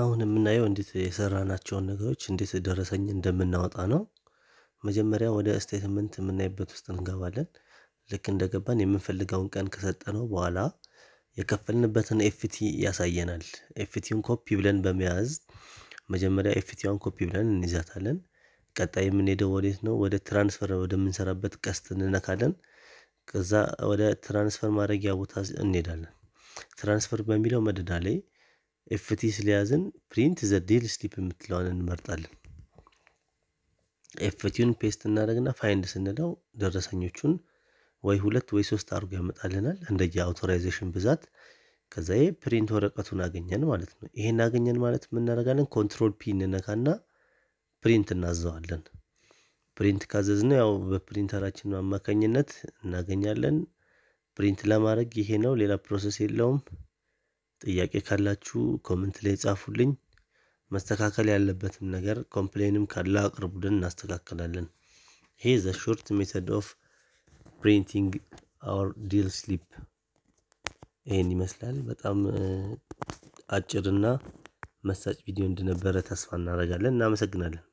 አሁን የምናየው እንዴት የሰራናቸውን ነገሮች እንዴት ደረሰኝ እንደምናወጣ ነው። መጀመሪያ ወደ ስቴትመንት የምናይበት ውስጥ እንገባለን። ልክ እንደገባን የምንፈልገውን ቀን ከሰጠነው በኋላ የከፈልንበትን ኤፍቲ ያሳየናል። ኤፍቲውን ኮፒ ብለን በመያዝ መጀመሪያ ኤፍቲዋን ኮፒ ብለን እንይዛታለን። ቀጣይ የምንሄደው ወዴት ነው? ወደ ትራንስፈር ወደምንሰራበት ቀስት እንነካለን። ከዛ ወደ ትራንስፈር ማድረጊያ ቦታ እንሄዳለን። ትራንስፈር በሚለው መደዳ ላይ ኤፍቲ ስለያዝን ፕሪንት ዘ ዴል ስሊፕ የምትለዋን እንመርጣለን። ኤፍቲውን ፔስት እናደረግና ፋይንድ ስንለው ደረሰኞቹን ወይ ሁለት ወይ ሶስት አድርጎ ያመጣልናል እንደየ አውቶራይዜሽን ብዛት። ከዛ ፕሪንት ወረቀቱን አገኘን ማለት ነው። ይሄን አገኘን ማለት የምናደርጋለን ኮንትሮል ፒ እንነካና ፕሪንት እናዘዋለን። ፕሪንት ካዘዝነው ያው በፕሪንተራችን አማካኝነት እናገኛለን። ፕሪንት ለማድረግ ይሄ ነው፣ ሌላ ፕሮሰስ የለውም። ጥያቄ ካላችሁ ኮመንት ላይ ጻፉልኝ። መስተካከል ያለበትም ነገር ኮምፕሌንም ካለ አቅርቡልን፣ እናስተካከላለን። ይሄ ዘ ሾርት ሜተድ ኦፍ ፕሪንቲንግ አወር ዲል ስሊፕ ይህን ይመስላል። በጣም አጭርና መሳጭ ቪዲዮ እንደነበረ ተስፋ እናደርጋለን። እናመሰግናለን።